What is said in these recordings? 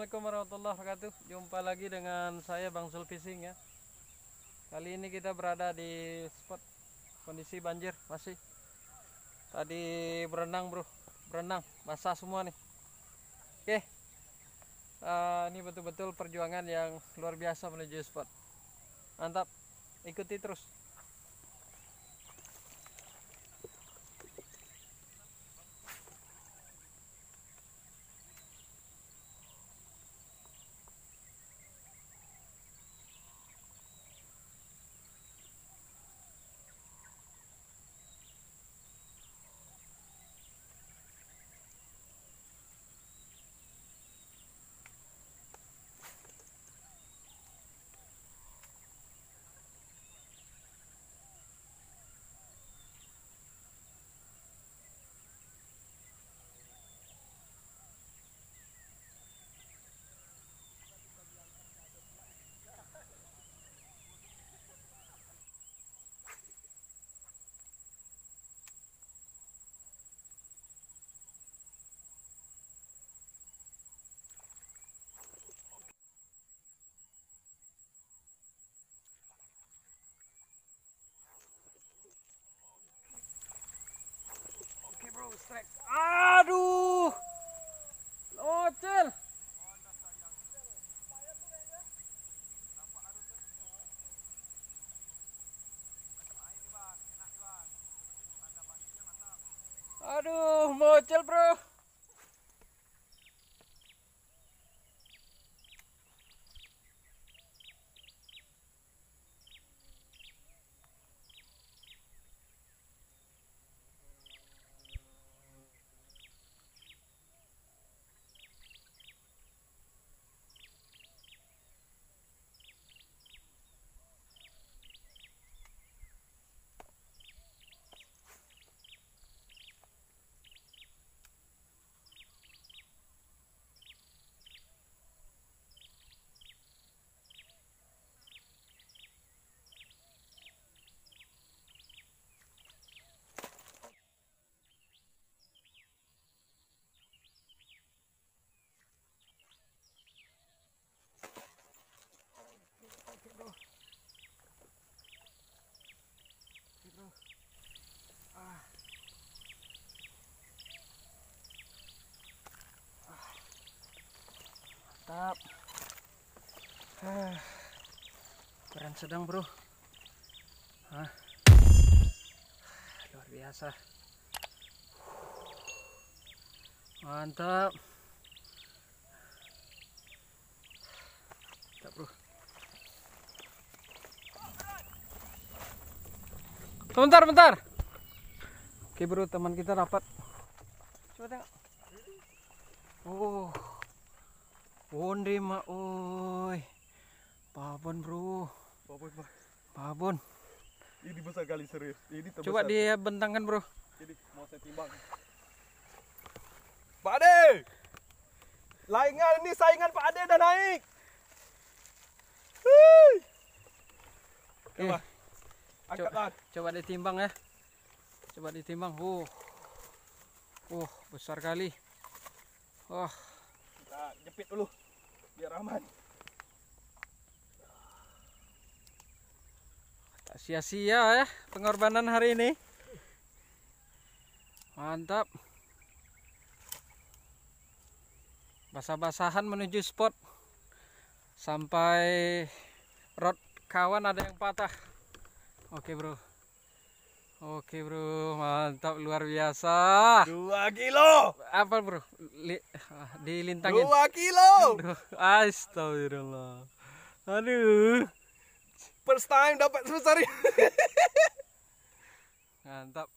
Assalamualaikum warahmatullahi wabarakatuh Jumpa lagi dengan saya Bang Sul Fishing ya Kali ini kita berada di spot kondisi banjir masih Tadi berenang bro Berenang basah semua nih Oke uh, Ini betul-betul perjuangan yang luar biasa menuju spot Mantap Ikuti terus mantap ah, keren sedang bro Hah. luar biasa mantap mantap bro bentar bentar oke bro teman kita dapat coba tengok oh Onde ma oi. pabon bro. pabon, bro. Pabon. Ini besar kali serius. Ini terbesar. Coba dia bentangkan bro. Jadi mau saya timbang. Pak Ade. Laingan ini saingan Pak Ade dan naik. Hii. Coba. Eh. coba, coba ditimbang ya. Coba ditimbang. Oh. Oh, besar kali. Wah. Oh kita jepit dulu biar aman sia-sia ya pengorbanan hari ini mantap basah-basahan menuju spot sampai rod kawan ada yang patah oke bro Oke bro, mantap luar biasa. Dua kilo. Apa bro? Li, ah, dilintangin. Dua kilo. Astagfirullah. Aduh. First time dapat sebesar ini. mantap.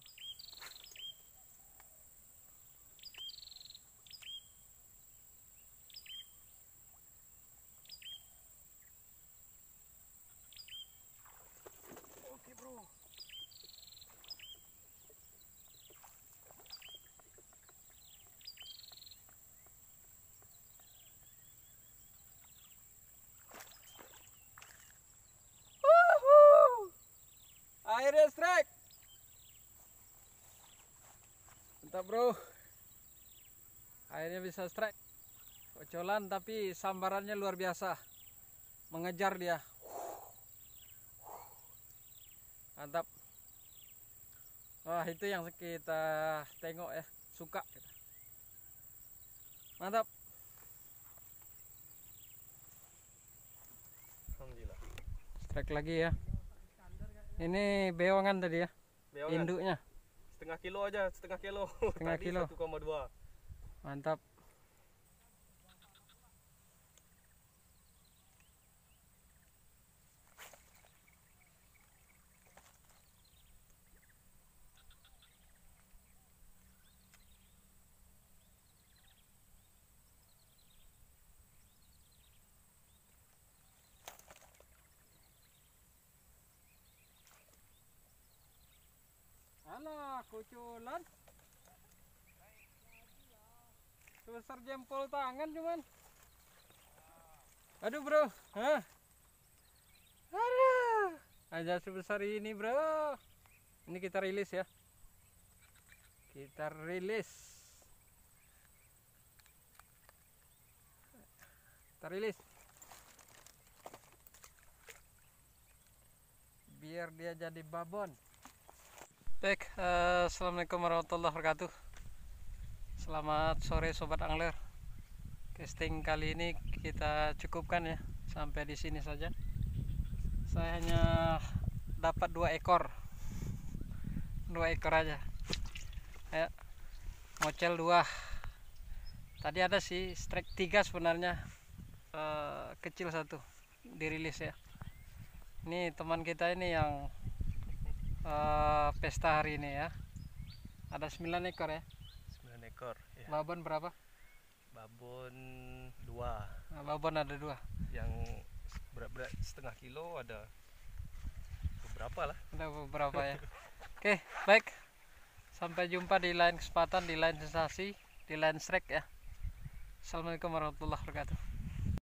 dia strike. Mantap bro. Akhirnya bisa strike. Kocolan tapi sambarannya luar biasa. Mengejar dia. Mantap. Wah itu yang kita tengok ya. Suka Mantap. Strike lagi ya. Ini beongan tadi ya? Beongan. Induknya. Setengah kilo aja, setengah kilo. Setengah tadi kilo. 1,2. Mantap. aku culan sebesar jempol tangan cuman aduh bro Hah? aduh aja sebesar ini bro ini kita rilis ya kita rilis kita rilis biar dia jadi babon Baik, uh, eh, Assalamualaikum warahmatullahi wabarakatuh Selamat sore Sobat Angler Casting kali ini kita cukupkan ya Sampai di sini saja Saya hanya dapat dua ekor Dua ekor aja Ayo ya, Ngocel dua Tadi ada sih strike tiga sebenarnya uh, Kecil satu Dirilis ya Ini teman kita ini yang uh, pesta hari ini ya. Ada 9 ekor ya. 9 ekor ya. Babon berapa? Babon dua. Nah, babon ada dua. Yang berat-berat setengah kilo ada beberapa lah. Ada beberapa ya. Oke, baik. Sampai jumpa di lain kesempatan, di lain sensasi, di lain strike ya. Assalamualaikum warahmatullahi wabarakatuh.